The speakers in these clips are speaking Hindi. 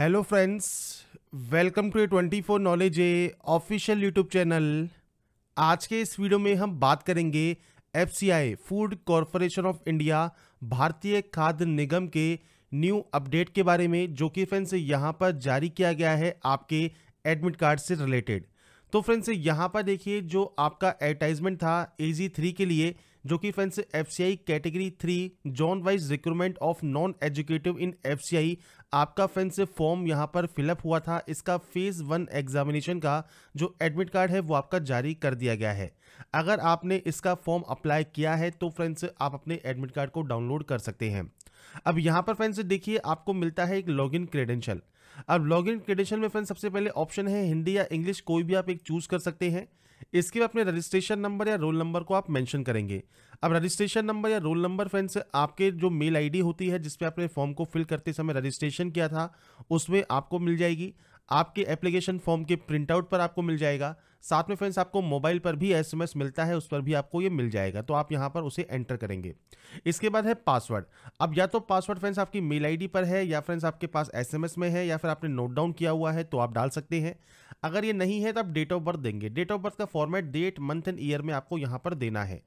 hello friends welcome to A twenty four knowledge A official YouTube channel आज के इस वीडियो में हम बात करेंगे F food corporation of India भारतीय खाद्य निगम के न्यू अपडेट के बारे में जो कि फ्रेंड्स यहाँ पर जारी किया गया है आपके एडमिट कार्ड से रिलेटेड तो फ्रेंड्स यहाँ पर देखिए जो आपका एडवर्टाइजमेंट था ए थ्री के लिए जो कि friends F category three zone wise recruitment of non executive in F आपका फ्रेंड्स फॉर्म यहाँ पर फिलअप हुआ था इसका फेज़ वन एग्जामिनेशन का जो एडमिट कार्ड है वो आपका जारी कर दिया गया है अगर आपने इसका फॉर्म अप्लाई किया है तो फ्रेंड्स आप अपने एडमिट कार्ड को डाउनलोड कर सकते हैं अब यहाँ पर फ्रेंड्स देखिए आपको मिलता है एक लॉगिन क्रेडेंशियल अब लॉगिन क्रेडेंशियल में फ्रेंड्स सबसे पहले ऑप्शन है हिंदी या इंग्लिश कोई भी आप एक चूज कर सकते हैं इसके बाद अपने रजिस्ट्रेशन नंबर या रोल नंबर को आप मेंशन करेंगे अब रजिस्ट्रेशन नंबर या रोल नंबर फ्रेंड्स आपके जो मेल आईडी होती है जिसपे आपने फॉर्म को फिल करते समय रजिस्ट्रेशन किया था उसमें आपको मिल जाएगी आपके एप्लीकेशन फॉर्म के प्रिंटआउट पर आपको मिल जाएगा साथ में फ्रेंड्स आपको मोबाइल पर भी एसएमएस मिलता है उस पर भी आपको ये मिल जाएगा तो आप यहाँ पर उसे एंटर करेंगे इसके बाद है पासवर्ड अब या तो पासवर्ड फ्रेंड्स आपकी मेल आईडी पर है या फ्रेंड्स आपके पास एसएमएस में है या फिर आपने नोट डाउन किया हुआ है तो आप डाल सकते हैं अगर ये नहीं है तो आप डेट ऑफ बर्थ देंगे डेट ऑफ बर्थ का format date month and year में आपको यहाँ पर देना है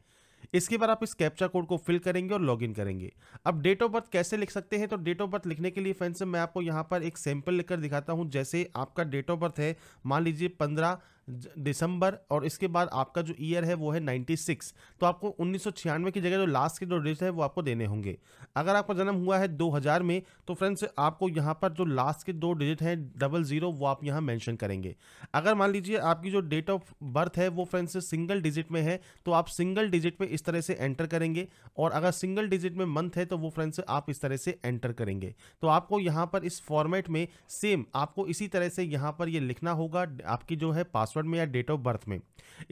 इसके बाद आप इस कैप्चा कोड को फिल करेंगे और लॉगिन करेंगे अब डेट ऑफ बर्थ कैसे लिख सकते हैं तो डेट ऑफ बर्थ लिखने के लिए फ्रेंड्स मैं आपको यहाँ पर एक सैंपल लिखकर दिखाता हूँ जैसे आपका डेट ऑफ बर्थ है मान लीजिए पंद्रह दिसंबर और इसके बाद आपका जो ईयर है वो है 96 तो आपको उन्नीस की जगह जो लास्ट के जो डिजिट है वो आपको देने होंगे अगर आपका जन्म हुआ है 2000 में तो फ्रेंड्स आपको यहाँ पर जो लास्ट के दो डिजिट हैं डबल ज़ीरो वो आप यहाँ मेंशन करेंगे अगर मान लीजिए आपकी जो डेट ऑफ बर्थ है वो फ्रेंड्स सिंगल डिजिट में है तो आप सिंगल डिजिट में इस तरह से एंटर करेंगे और अगर सिंगल डिजिट में मंथ है तो वो फ्रेंड्स आप इस तरह से एंटर करेंगे तो आपको यहाँ पर इस फॉर्मेट में सेम आपको इसी तरह से यहाँ पर ये यह लिखना होगा आपकी जो है पासवर्ड पासवर्ड में या डेट ऑफ बर्थ में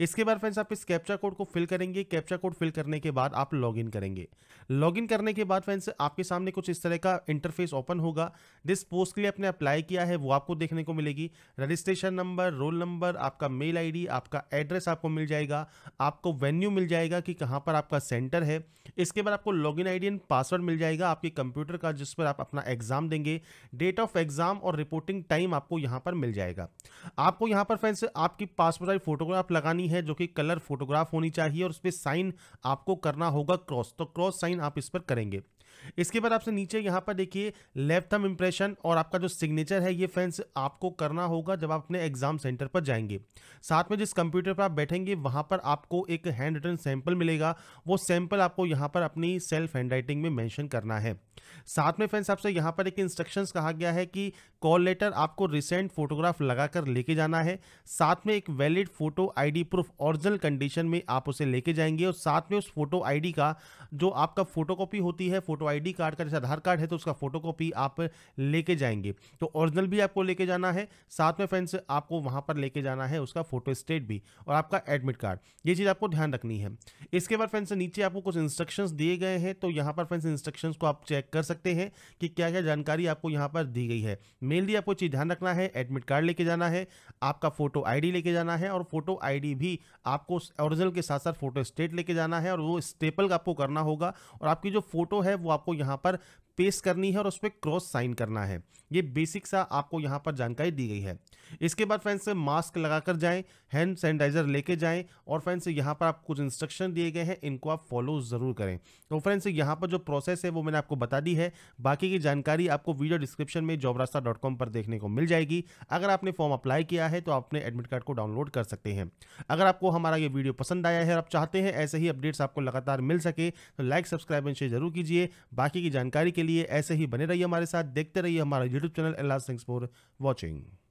इसके बाद फ्रेंड्स आप इस कैप्चा कोड को फिल करेंगे कैप्चा कोड फिल करने के बाद आप लॉगिन करेंगे लॉगिन करने के बाद फ्रेंड्स आपके सामने कुछ इस तरह का इंटरफेस ओपन होगा जिस पोस्ट के लिए आपने अप्लाई किया है वो आपको देखने को मिलेगी रजिस्ट्रेशन नंबर रोल नंबर आपका मेल आई आपका एड्रेस आपको मिल जाएगा आपको वेन्यू मिल जाएगा कि कहाँ पर आपका सेंटर है इसके बाद आपको लॉग इन एंड पासवर्ड मिल जाएगा आपके कंप्यूटर का जिस पर आप अपना एग्जाम देंगे डेट ऑफ एग्जाम और रिपोर्टिंग टाइम आपको यहां पर मिल जाएगा आपको यहां पर फ्रेंड्स आप आपकी पासपोर्ट साइज फोटोग्राफ लगानी है जो कि कलर फोटोग्राफ होनी चाहिए और उस पर साइन आपको करना होगा क्रॉस तो क्रॉस साइन आप इस पर करेंगे इसके बाद आपसे नीचे यहां पर देखिए लेफ्ट थम इंप्रेशन और आपका जो सिग्नेचर है ये फ्रेंड्स आपको करना होगा जब आप अपने एग्जाम सेंटर पर जाएंगे साथ में जिस कंप्यूटर पर आप बैठेंगे वहां पर आपको एक हैंड रिटन सैंपल मिलेगा वो सैंपल आपको यहां पर अपनी सेल्फ हैंड राइटिंग में मेंशन करना है साथ में फ्रेंड्स आपसे यहां पर एक इंस्ट्रक्शन कहा गया है कि कॉल लेटर आपको रिसेंट फोटोग्राफ लगाकर लेके जाना है साथ साथ में एक valid photo ID proof original condition में आप उसे लेके जाएंगे और साथ में उस फोटो आईडी का जो आपका फोटोकॉपी होती है फोटो आईडी कार्ड का जैसे आधार कार्ड है तो उसका फोटोकॉपी आप लेके जाएंगे तो ओरिजिनल भी आपको लेके जाना है साथ में फ्रेंड्स आपको वहां पर लेके जाना है उसका फोटो स्टेट भी और आपका एडमिट कार्ड ये चीज़ आपको ध्यान रखनी है इसके बाद फ्रेंड्स नीचे आपको कुछ इंस्ट्रक्शन दिए गए हैं तो यहाँ पर फ्रेंड्स इंस्ट्रक्शन को आप चेक कर सकते हैं कि क्या क्या जानकारी आपको यहाँ पर दी गई है मेनली आपको चीज़ ध्यान रखना है एडमिट कार्ड लेके जाना है आपका फोटो आईडी आईडी लेके जाना है और फोटो आईडी भी आपको ओरिजिनल के साथ साथ फोटो स्टेट लेके जाना है और वो स्टेपल आपको करना होगा और आपकी जो फोटो है वो आपको यहाँ पर पेश करनी है और उस पर क्रॉस साइन करना है ये बेसिक सा आपको यहाँ पर जानकारी दी गई है इसके बाद फ्रेंड्स मास्क लगाकर जाएं हैंड सैनिटाइजर लेके जाएं और फ्रेंड्स यहाँ पर आप कुछ इंस्ट्रक्शन दिए गए हैं इनको आप फॉलो ज़रूर करें तो फ्रेंड्स यहाँ पर जो प्रोसेस है वो मैंने आपको बता दी है बाकी की जानकारी आपको वीडियो डिस्क्रिप्शन में जॉबरास्ता पर देखने को मिल जाएगी अगर आपने फॉर्म अप्लाई किया है तो आपने एडमिट कार्ड को डाउनलोड कर सकते हैं अगर आपको हमारा ये वीडियो पसंद आया है और आप चाहते हैं ऐसे ही अपडेट्स आपको लगातार मिल सके तो लाइक सब्सक्राइब एंड शेयर जरूर कीजिए बाकी की जानकारी के के लिए ऐसे ही बने रहिए हमारे साथ देखते रहिए हमारा YouTube channel and thanks for watching